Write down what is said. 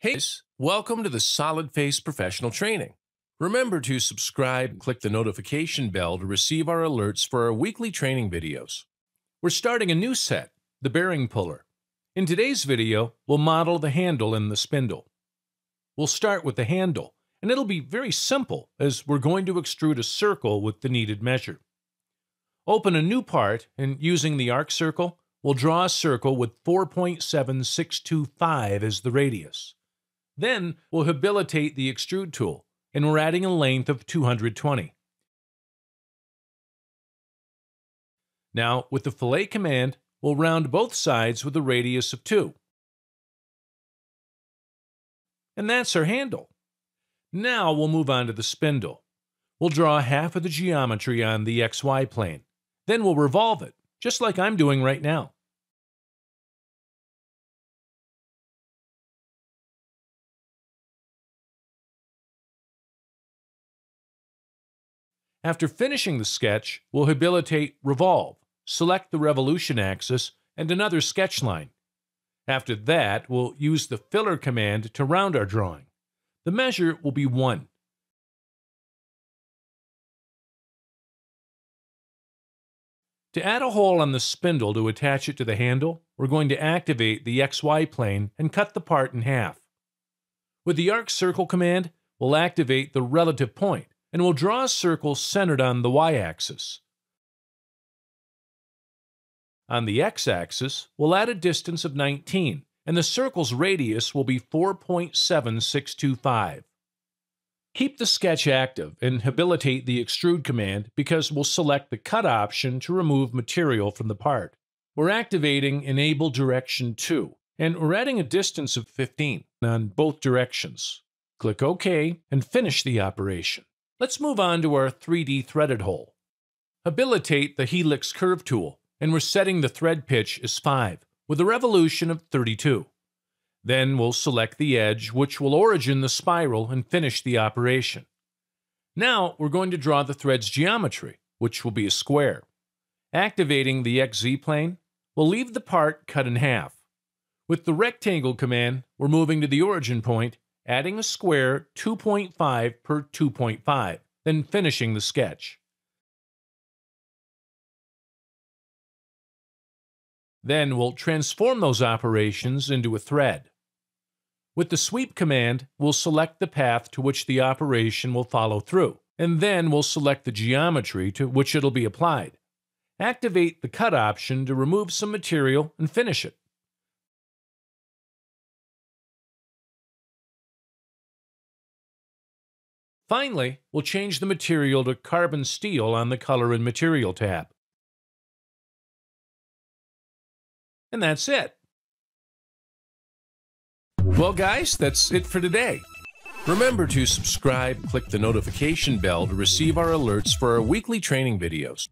Hey, guys, welcome to the Solid Face Professional Training. Remember to subscribe and click the notification bell to receive our alerts for our weekly training videos. We're starting a new set, the bearing puller. In today's video, we'll model the handle and the spindle. We'll start with the handle, and it'll be very simple as we're going to extrude a circle with the needed measure. Open a new part, and using the arc circle, we'll draw a circle with 4.7625 as the radius. Then we'll habilitate the extrude tool, and we're adding a length of 220. Now, with the fillet command, we'll round both sides with a radius of 2. And that's our handle. Now we'll move on to the spindle. We'll draw half of the geometry on the XY plane. Then we'll revolve it, just like I'm doing right now. After finishing the sketch, we'll habilitate Revolve, select the revolution axis and another sketch line. After that, we'll use the filler command to round our drawing. The measure will be 1. To add a hole on the spindle to attach it to the handle, we're going to activate the XY plane and cut the part in half. With the arc circle command, we'll activate the relative point and we'll draw a circle centered on the y-axis. On the x-axis, we'll add a distance of 19, and the circle's radius will be 4.7625. Keep the sketch active and habilitate the extrude command because we'll select the cut option to remove material from the part. We're activating Enable Direction 2, and we're adding a distance of 15 on both directions. Click OK and finish the operation. Let's move on to our 3D threaded hole. Habilitate the helix curve tool, and we're setting the thread pitch as 5, with a revolution of 32. Then we'll select the edge, which will origin the spiral and finish the operation. Now we're going to draw the thread's geometry, which will be a square. Activating the XZ plane, we'll leave the part cut in half. With the rectangle command, we're moving to the origin point adding a square 2.5 per 2.5, then finishing the sketch. Then we'll transform those operations into a thread. With the sweep command, we'll select the path to which the operation will follow through, and then we'll select the geometry to which it'll be applied. Activate the cut option to remove some material and finish it. Finally, we'll change the material to carbon steel on the Color and Material tab. And that's it. Well, guys, that's it for today. Remember to subscribe, click the notification bell to receive our alerts for our weekly training videos.